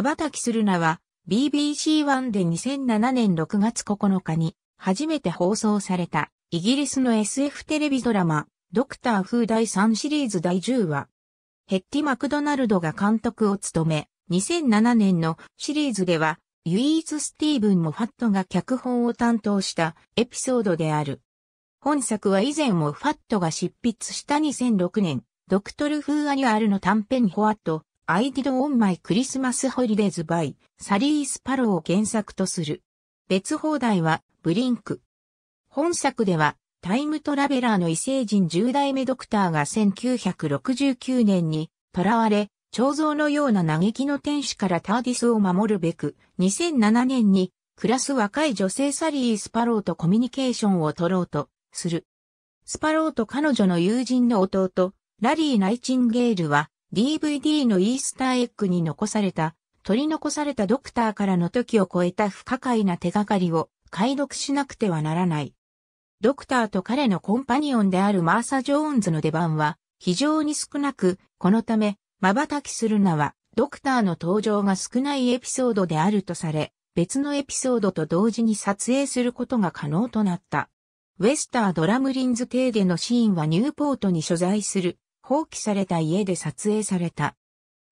瞬きするなは BBC1 で2007年6月9日に初めて放送されたイギリスの SF テレビドラマドクター風第3シリーズ第10話。ヘッティ・マクドナルドが監督を務め、2007年のシリーズでは唯一スティーブン・モファットが脚本を担当したエピソードである。本作は以前もファットが執筆した2006年、ドクトル・フー・アニュアルの短編ホワット、I did on my Christmas holidays by サリー・スパローを原作とする。別放題はブリンク。本作ではタイムトラベラーの異星人10代目ドクターが1969年に囚われ、彫像のような嘆きの天使からターディスを守るべく、2007年に暮らす若い女性サリー・スパローとコミュニケーションを取ろうとする。スパローと彼女の友人の弟、ラリー・ナイチンゲールは、DVD のイースターエッグに残された、取り残されたドクターからの時を超えた不可解な手がかりを解読しなくてはならない。ドクターと彼のコンパニオンであるマーサ・ジョーンズの出番は非常に少なく、このため、瞬きするなは、ドクターの登場が少ないエピソードであるとされ、別のエピソードと同時に撮影することが可能となった。ウェスタードラムリンズ邸でのシーンはニューポートに所在する放棄された家で撮影された。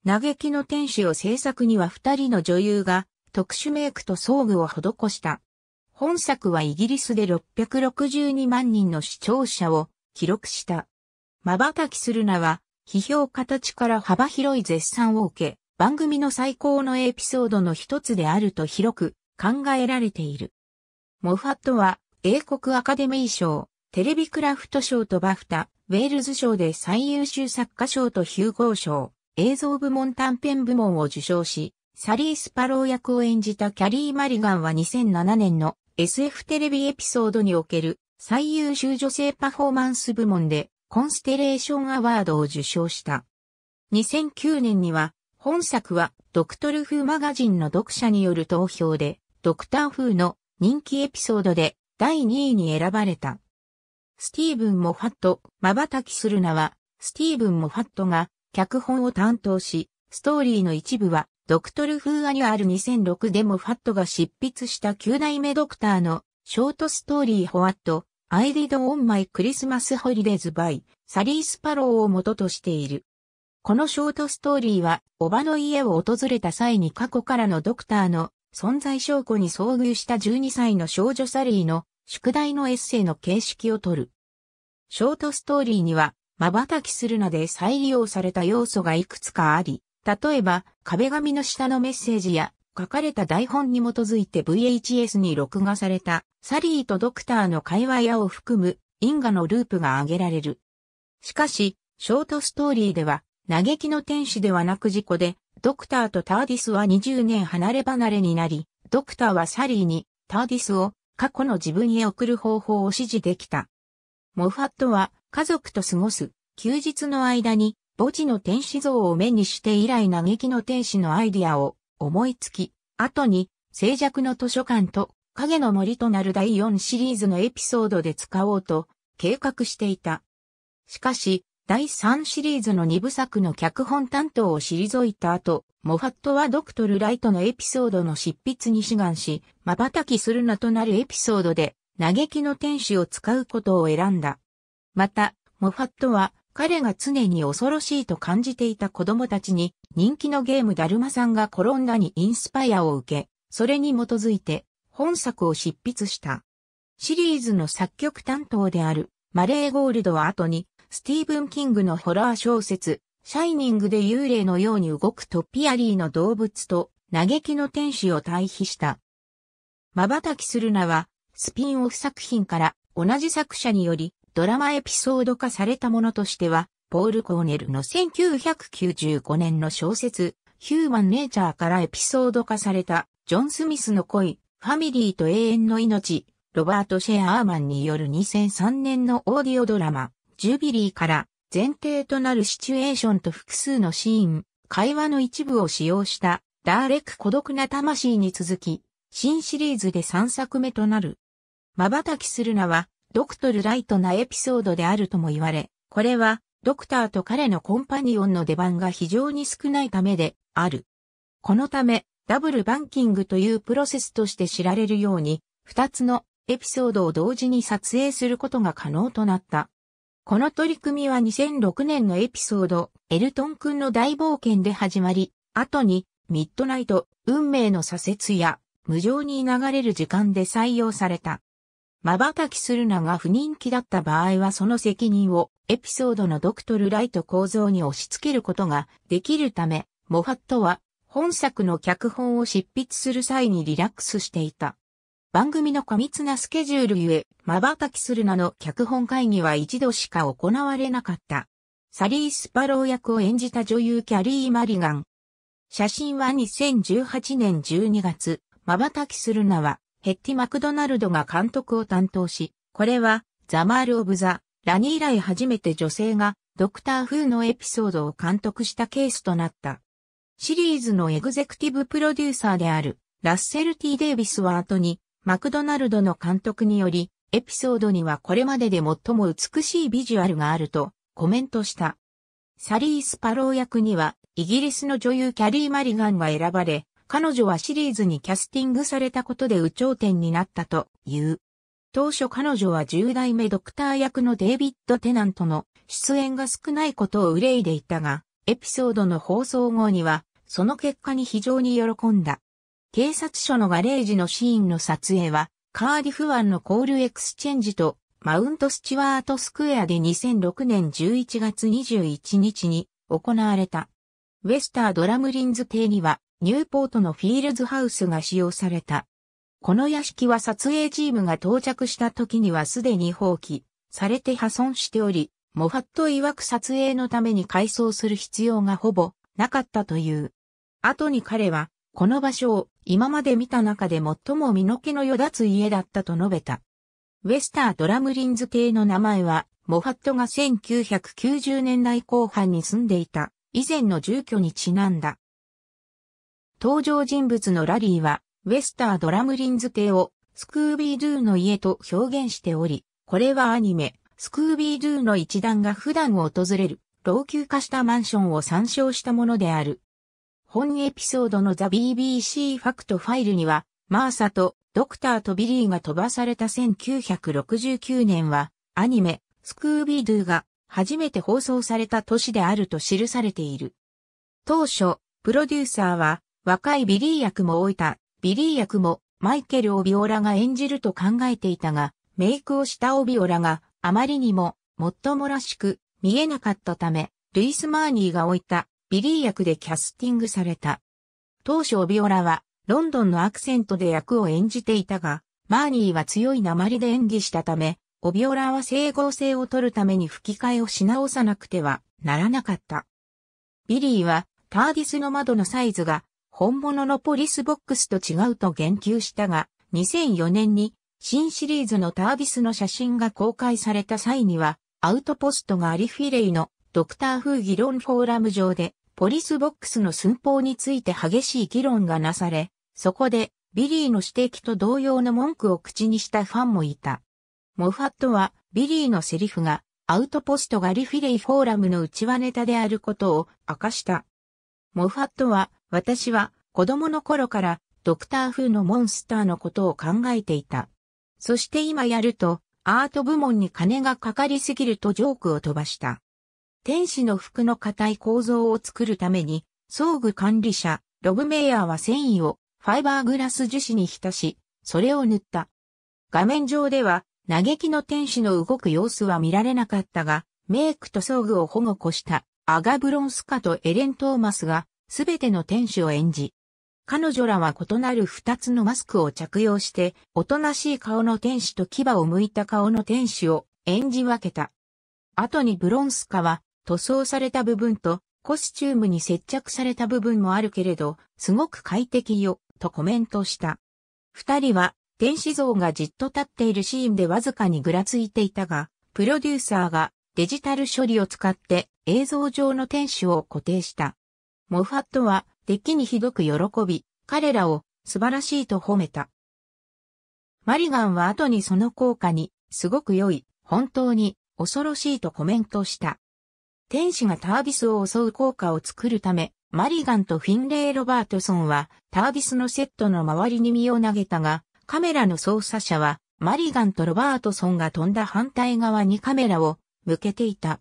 嘆きの天使を制作には二人の女優が特殊メイクと装具を施した。本作はイギリスで662万人の視聴者を記録した。瞬きするなは、批評家たちから幅広い絶賛を受け、番組の最高のエピソードの一つであると広く考えられている。モファットは英国アカデミー賞、テレビクラフト賞とバフタ、ウェールズ賞で最優秀作家賞とヒューゴー賞、映像部門短編部門を受賞し、サリー・スパロー役を演じたキャリー・マリガンは2007年の SF テレビエピソードにおける最優秀女性パフォーマンス部門でコンステレーションアワードを受賞した。2009年には本作はドクトル風マガジンの読者による投票でドクター風の人気エピソードで第2位に選ばれた。スティーブン・モファット、瞬きするなは、スティーブン・モファットが脚本を担当し、ストーリーの一部は、ドクトル・フー・アニュアル2006でもファットが執筆した9代目ドクターのショートストーリー・ホワット、アイディド・オン・マイ・クリスマス・ホリデーズ・バイ、サリー・スパローを元としている。このショートストーリーは、おばの家を訪れた際に過去からのドクターの存在証拠に遭遇した12歳の少女サリーの宿題のエッセイの形式をとる。ショートストーリーには、瞬きするなで再利用された要素がいくつかあり、例えば、壁紙の下のメッセージや、書かれた台本に基づいて VHS に録画された、サリーとドクターの会話やを含む、因果のループが挙げられる。しかし、ショートストーリーでは、嘆きの天使ではなく事故で、ドクターとターディスは20年離れ離れになり、ドクターはサリーに、ターディスを過去の自分へ送る方法を指示できた。モファットは家族と過ごす休日の間に墓地の天使像を目にして以来嘆きの天使のアイディアを思いつき、後に静寂の図書館と影の森となる第4シリーズのエピソードで使おうと計画していた。しかし、第3シリーズの2部作の脚本担当を退いた後、モファットはドクトル・ライトのエピソードの執筆に志願し、瞬きするなとなるエピソードで、嘆きの天使を使うことを選んだ。また、モファットは、彼が常に恐ろしいと感じていた子供たちに、人気のゲームだるまさんが転んだにインスパイアを受け、それに基づいて、本作を執筆した。シリーズの作曲担当である、マレー・ゴールドは後に、スティーブン・キングのホラー小説、シャイニングで幽霊のように動くトピアリーの動物と嘆きの天使を対比した。瞬きするなは、スピンオフ作品から同じ作者によりドラマエピソード化されたものとしては、ポール・コーネルの1995年の小説、ヒューマン・ネイチャーからエピソード化された、ジョン・スミスの恋、ファミリーと永遠の命、ロバート・シェアーマンによる2003年のオーディオドラマ、ジュビリーから前提となるシチュエーションと複数のシーン、会話の一部を使用したダーレク孤独な魂に続き、新シリーズで3作目となる。瞬きするなは、ドクトルライトなエピソードであるとも言われ、これは、ドクターと彼のコンパニオンの出番が非常に少ないためである。このため、ダブルバンキングというプロセスとして知られるように、2つのエピソードを同時に撮影することが可能となった。この取り組みは2006年のエピソード、エルトン君の大冒険で始まり、後に、ミッドナイト、運命の左折や、無情に流れる時間で採用された。瞬きするなが不人気だった場合はその責任をエピソードのドクトルライト構造に押し付けることができるため、モファットは本作の脚本を執筆する際にリラックスしていた。番組の過密なスケジュールゆえ、瞬きするなの脚本会議は一度しか行われなかった。サリー・スパロー役を演じた女優キャリー・マリガン。写真は2018年12月、瞬きするなは、ヘッティ・マクドナルドが監督を担当し、これは、ザ・マール・オブ・ザ・ラニー以来初めて女性が、ドクター・フーのエピソードを監督したケースとなった。シリーズのエグゼクティブプロデューサーである、ラッセル・ィ・デイビスは後に、マクドナルドの監督により、エピソードにはこれまでで最も美しいビジュアルがあるとコメントした。サリー・スパロー役には、イギリスの女優キャリー・マリガンが選ばれ、彼女はシリーズにキャスティングされたことで有頂天になったという。当初彼女は10代目ドクター役のデイビッド・テナントの出演が少ないことを憂いでいたが、エピソードの放送後には、その結果に非常に喜んだ。警察署のガレージのシーンの撮影は、カーディフ湾のコールエクスチェンジとマウントスチュワートスクエアで2006年11月21日に行われた。ウェスタードラムリンズ邸にはニューポートのフィールズハウスが使用された。この屋敷は撮影チームが到着した時にはすでに放棄されて破損しており、モファット曰く撮影のために改装する必要がほぼなかったという。後に彼はこの場所を今まで見た中で最も身の毛のよだつ家だったと述べた。ウェスタードラムリンズ邸の名前は、モハットが1990年代後半に住んでいた以前の住居にちなんだ。登場人物のラリーは、ウェスタードラムリンズ邸をスクービードゥーの家と表現しており、これはアニメ、スクービードゥーの一団が普段訪れる老朽化したマンションを参照したものである。本エピソードのザ・ BBC ファクトファイルには、マーサとドクターとビリーが飛ばされた1969年は、アニメ、スクービードゥが初めて放送された年であると記されている。当初、プロデューサーは、若いビリー役も置いた、ビリー役もマイケル・オビオラが演じると考えていたが、メイクをしたオビオラがあまりにも、もっともらしく見えなかったため、ルイス・マーニーが置いたビリー役でキャスティングされた。当初オビオラはロンドンのアクセントで役を演じていたが、マーニーは強い鉛で演技したため、オビオラは整合性を取るために吹き替えをし直さなくてはならなかった。ビリーはターディスの窓のサイズが本物のポリスボックスと違うと言及したが、2004年に新シリーズのターディスの写真が公開された際には、アウトポストがアリフィレイのドクター風議論フォーラム上でポリスボックスの寸法について激しい議論がなされ、そこでビリーの指摘と同様の文句を口にしたファンもいた。モファットはビリーのセリフがアウトポストガリフィレイフォーラムの内輪ネタであることを明かした。モファットは私は子供の頃からドクター風のモンスターのことを考えていた。そして今やるとアート部門に金がかかりすぎるとジョークを飛ばした。天使の服の硬い構造を作るために、装具管理者、ロブメイヤーは繊維をファイバーグラス樹脂に浸し、それを塗った。画面上では、嘆きの天使の動く様子は見られなかったが、メイクと装具を保護したアガブロンスカとエレン・トーマスが、すべての天使を演じ、彼女らは異なる二つのマスクを着用して、おとなしい顔の天使と牙を向いた顔の天使を演じ分けた。後にブロンスカは塗装された部分とコスチュームに接着された部分もあるけれど、すごく快適よ、とコメントした。二人は、天使像がじっと立っているシーンでわずかにぐらついていたが、プロデューサーがデジタル処理を使って映像上の天使を固定した。モファットは、デッキにひどく喜び、彼らを素晴らしいと褒めた。マリガンは後にその効果に、すごく良い、本当に恐ろしいとコメントした。天使がタービスを襲う効果を作るため、マリガンとフィンレイ・ロバートソンは、タービスのセットの周りに身を投げたが、カメラの操作者は、マリガンとロバートソンが飛んだ反対側にカメラを向けていた。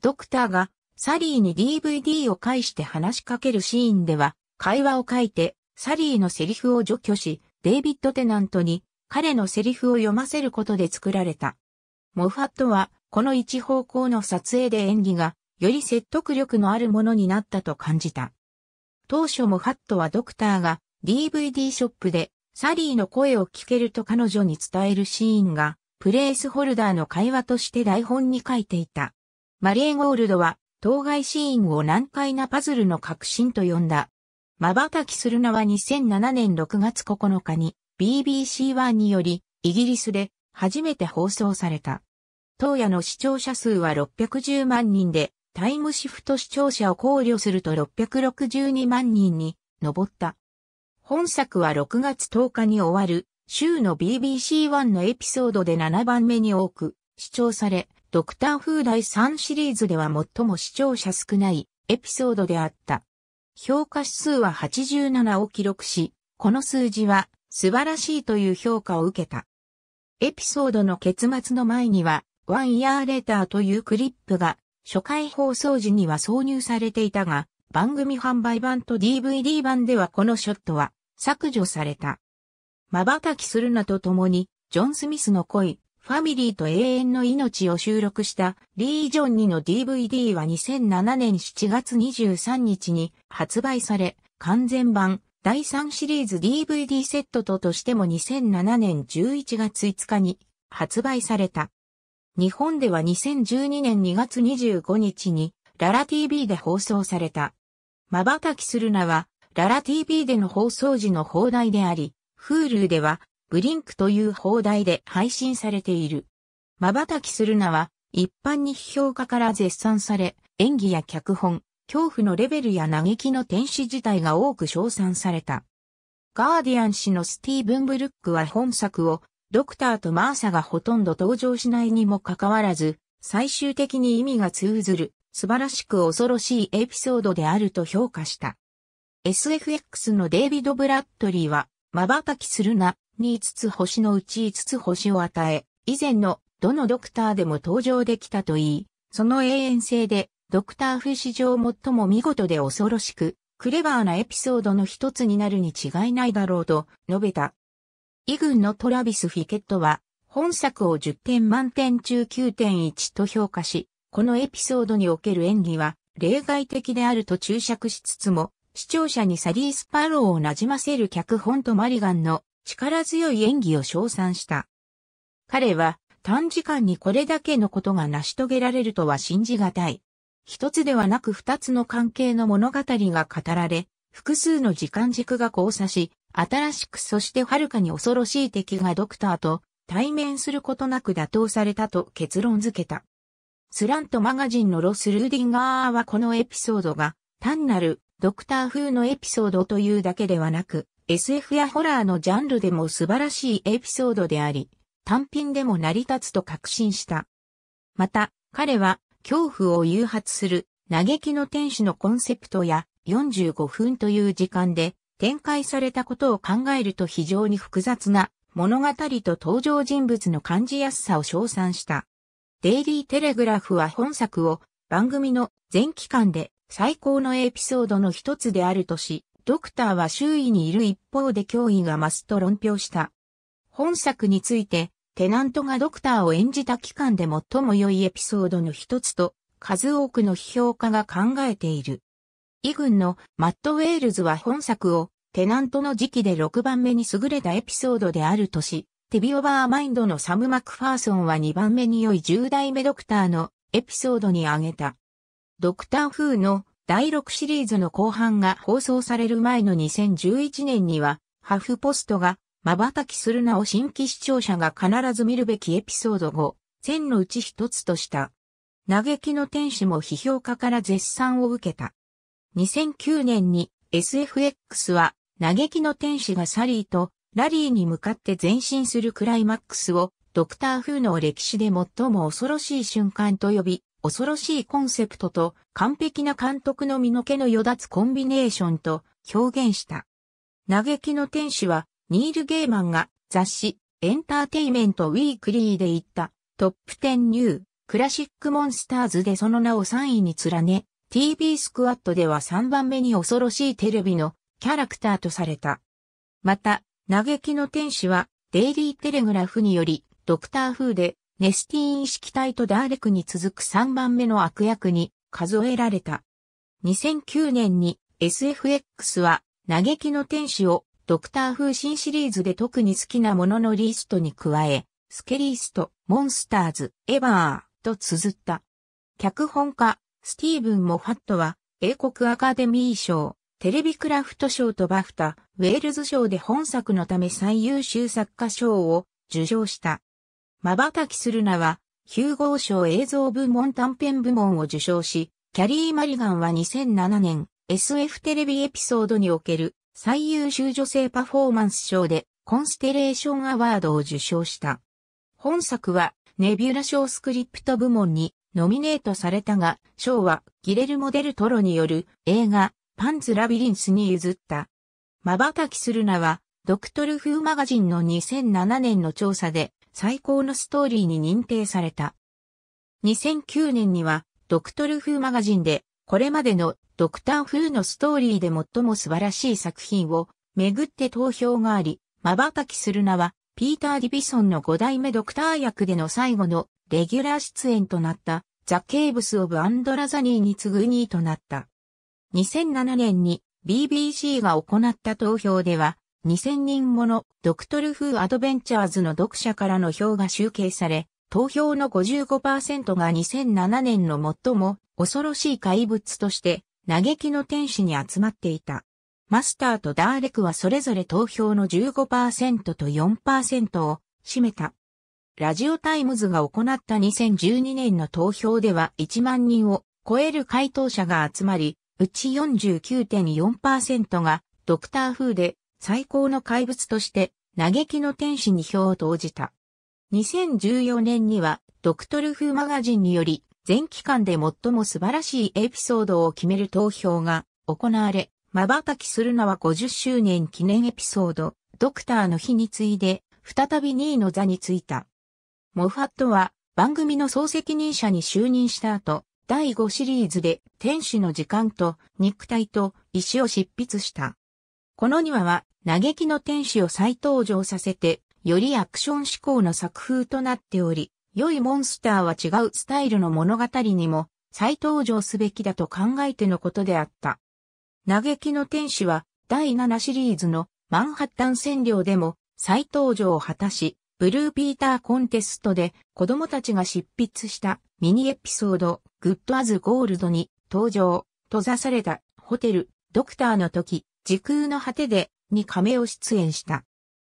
ドクターが、サリーに DVD を介して話しかけるシーンでは、会話を書いて、サリーのセリフを除去し、デイビッド・テナントに、彼のセリフを読ませることで作られた。モファットは、この一方向の撮影で演技がより説得力のあるものになったと感じた。当初もハットはドクターが DVD ショップでサリーの声を聞けると彼女に伝えるシーンがプレースホルダーの会話として台本に書いていた。マリーゴールドは当該シーンを難解なパズルの革新と呼んだ。瞬きするのは2007年6月9日に BBC1 によりイギリスで初めて放送された。当夜の視聴者数は610万人でタイムシフト視聴者を考慮すると662万人に上った。本作は6月10日に終わる週の BBC1 のエピソードで7番目に多く視聴され、ドクター風第3シリーズでは最も視聴者少ないエピソードであった。評価指数は87を記録し、この数字は素晴らしいという評価を受けた。エピソードの結末の前には、ワンイヤーレターというクリップが初回放送時には挿入されていたが、番組販売版と DVD 版ではこのショットは削除された。瞬きするなとともに、ジョン・スミスの恋、ファミリーと永遠の命を収録したリー・ジョン2の DVD は2007年7月23日に発売され、完全版第3シリーズ DVD セットととしても2007年11月5日に発売された。日本では2012年2月25日に、ララ TV で放送された。瞬きするなは、ララ TV での放送時の放題であり、Hulu では、ブリンクという放題で配信されている。瞬きするなは、一般に批評家から絶賛され、演技や脚本、恐怖のレベルや嘆きの天使自体が多く称賛された。ガーディアン氏のスティーブン・ブルックは本作をドクターとマーサがほとんど登場しないにもかかわらず、最終的に意味が通ずる、素晴らしく恐ろしいエピソードであると評価した。SFX のデイビド・ブラッドリーは、瞬きするな、に5つ星のうち5つ星を与え、以前のどのドクターでも登場できたといい、その永遠性で、ドクターフ史上最も見事で恐ろしく、クレバーなエピソードの一つになるに違いないだろうと述べた。イ軍のトラビス・フィケットは、本作を10点満点中9.1と評価し、このエピソードにおける演技は、例外的であると注釈しつつも、視聴者にサリー・スパローをなじませる脚本とマリガンの力強い演技を称賛した。彼は、短時間にこれだけのことが成し遂げられるとは信じがたい。一つではなく二つの関係の物語が語られ、複数の時間軸が交差し、新しくそしてはるかに恐ろしい敵がドクターと対面することなく打倒されたと結論付けた。スラントマガジンのロス・ルーディンガーはこのエピソードが単なるドクター風のエピソードというだけではなく SF やホラーのジャンルでも素晴らしいエピソードであり単品でも成り立つと確信した。また彼は恐怖を誘発する嘆きの天使のコンセプトや45分という時間で展開されたことを考えると非常に複雑な物語と登場人物の感じやすさを称賛した。デイリーテレグラフは本作を番組の全期間で最高のエピソードの一つであるとし、ドクターは周囲にいる一方で脅威が増すと論評した。本作について、テナントがドクターを演じた期間で最も良いエピソードの一つと、数多くの批評家が考えている。イ軍のマット・ウェールズは本作をテナントの時期で6番目に優れたエピソードであるとし、テビオバーマインドのサム・マクファーソンは2番目に良い10代目ドクターのエピソードに挙げた。ドクター・フーの第6シリーズの後半が放送される前の2011年には、ハフポストが瞬きするなお新規視聴者が必ず見るべきエピソード5、1000のうち一つとした。嘆きの天使も批評家から絶賛を受けた。2009年に SFX は嘆きの天使がサリーとラリーに向かって前進するクライマックスをドクター風の歴史で最も恐ろしい瞬間と呼び、恐ろしいコンセプトと完璧な監督の身の毛のよだつコンビネーションと表現した。嘆きの天使はニール・ゲーマンが雑誌エンターテイメント・ウィークリーで言ったトップ10ニュークラシック・モンスターズでその名を3位に連ね、t b スクワットでは3番目に恐ろしいテレビのキャラクターとされた。また、嘆きの天使は、デイリーテレグラフにより、ドクター風で、ネスティーン式体とダーレクに続く3番目の悪役に数えられた。2009年に SFX は嘆きの天使をドクター風新シリーズで特に好きなもののリストに加え、スケリースト、モンスターズ、エヴァーと綴った。脚本家、スティーブン・モファットは、英国アカデミー賞、テレビクラフト賞とバフタ、ウェールズ賞で本作のため最優秀作家賞を受賞した。瞬きするなは、ヒューゴー賞映像部門短編部門を受賞し、キャリー・マリガンは2007年、SF テレビエピソードにおける最優秀女性パフォーマンス賞でコンステレーションアワードを受賞した。本作はネビュラ賞スクリプト部門にノミネートされたが、賞はギレルモ・デル・トロによる映画パンツ・ラビリンスに譲った。瞬きするなは、ドクトル・フーマガジンの2007年の調査で最高のストーリーに認定された。2009年には、ドクトル・フーマガジンで、これまでのドクター・フーのストーリーで最も素晴らしい作品をめぐって投票があり、瞬きするなはピーター・ディビソンの5代目ドクター役での最後のレギュラー出演となったザ・ケーブス・オブ・アンド・ラザニーに次ぐ2位となった。2007年に BBC が行った投票では2000人ものドクトル・フー・アドベンチャーズの読者からの票が集計され、投票の55%が2007年の最も恐ろしい怪物として嘆きの天使に集まっていた。マスターとダーレクはそれぞれ投票の15%と4%を占めた。ラジオタイムズが行った2012年の投票では1万人を超える回答者が集まり、うち49.4%がドクター風で最高の怪物として嘆きの天使に票を投じた。2014年にはドクトル風マガジンにより全期間で最も素晴らしいエピソードを決める投票が行われ、瞬きするなは50周年記念エピソード、ドクターの日に次いで、再び2位の座についた。モファットは、番組の総責任者に就任した後、第5シリーズで、天使の時間と、肉体と、石を執筆した。この2話は、嘆きの天使を再登場させて、よりアクション志向の作風となっており、良いモンスターは違うスタイルの物語にも、再登場すべきだと考えてのことであった。嘆きの天使は第7シリーズのマンハッタン占領でも再登場を果たし、ブルーピーターコンテストで子供たちが執筆したミニエピソードグッドアズゴールドに登場、閉ざされたホテルドクターの時時空の果てでに亀を出演した。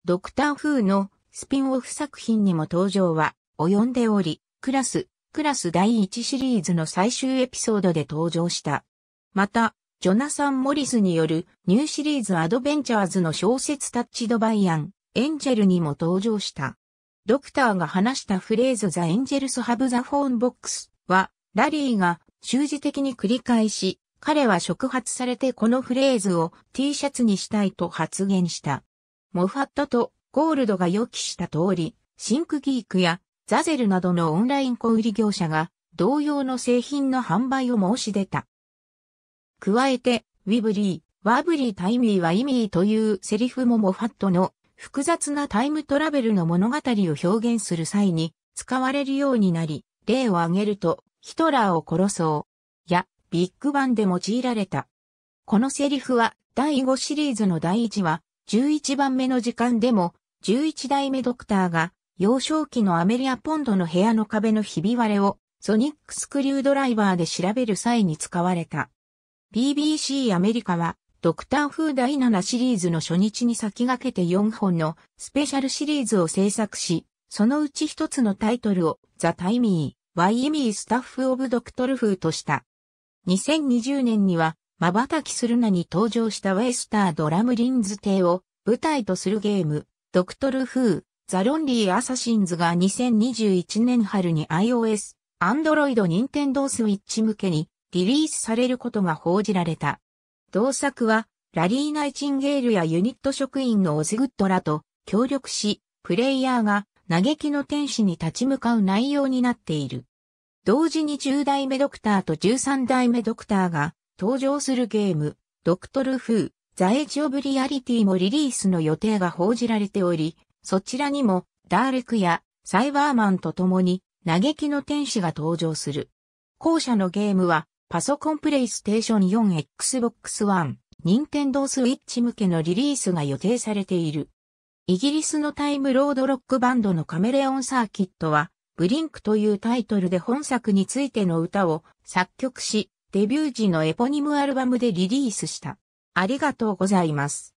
ドクター風のスピンオフ作品にも登場は及んでおり、クラス、クラス第1シリーズの最終エピソードで登場した。また、ジョナサン・モリスによるニューシリーズアドベンチャーズの小説タッチドバイアン、エンジェルにも登場した。ドクターが話したフレーズザ・エンジェルス・ハブ・ザ・フォーン・ボックスは、ラリーが終始的に繰り返し、彼は触発されてこのフレーズを T シャツにしたいと発言した。モファットとゴールドが予期した通り、シンクギークやザゼルなどのオンライン小売業者が同様の製品の販売を申し出た。加えて、ウィブリー、ワーブリータイミーはイミーというセリフもモファットの複雑なタイムトラベルの物語を表現する際に使われるようになり、例を挙げると、ヒトラーを殺そう、や、ビッグバンで用いられた。このセリフは第5シリーズの第1話、11番目の時間でも、11代目ドクターが、幼少期のアメリア・ポンドの部屋の壁のひび割れを、ソニックスクリュードライバーで調べる際に使われた。BBC アメリカは、ドクターフー第7シリーズの初日に先駆けて4本のスペシャルシリーズを制作し、そのうち一つのタイトルを、ザ・タイミー、ワイ・エミー・スタッフ・オブ・ドクトルフーとした。2020年には、瞬きするなに登場したウェスタードラムリンズ邸を舞台とするゲーム、ドクトルフー・ザ・ロンリー・アサシンズが2021年春に iOS、Android、Nintendo s 向けにリリースされることが報じられた。同作は、ラリー・ナイチンゲールやユニット職員のオズグッドらと協力し、プレイヤーが嘆きの天使に立ち向かう内容になっている。同時に10代目ドクターと13代目ドクターが登場するゲーム、ドクトル・フー、ザ・エジ・オブ・リアリティもリリースの予定が報じられており、そちらにも、ダーレクやサイバーマンと共に、嘆きの天使が登場する。後者のゲームは、パソコンプレイステーション 4Xbox One、Nintendo Switch 向けのリリースが予定されている。イギリスのタイムロードロックバンドのカメレオンサーキットは、ブリンクというタイトルで本作についての歌を作曲し、デビュー時のエポニムアルバムでリリースした。ありがとうございます。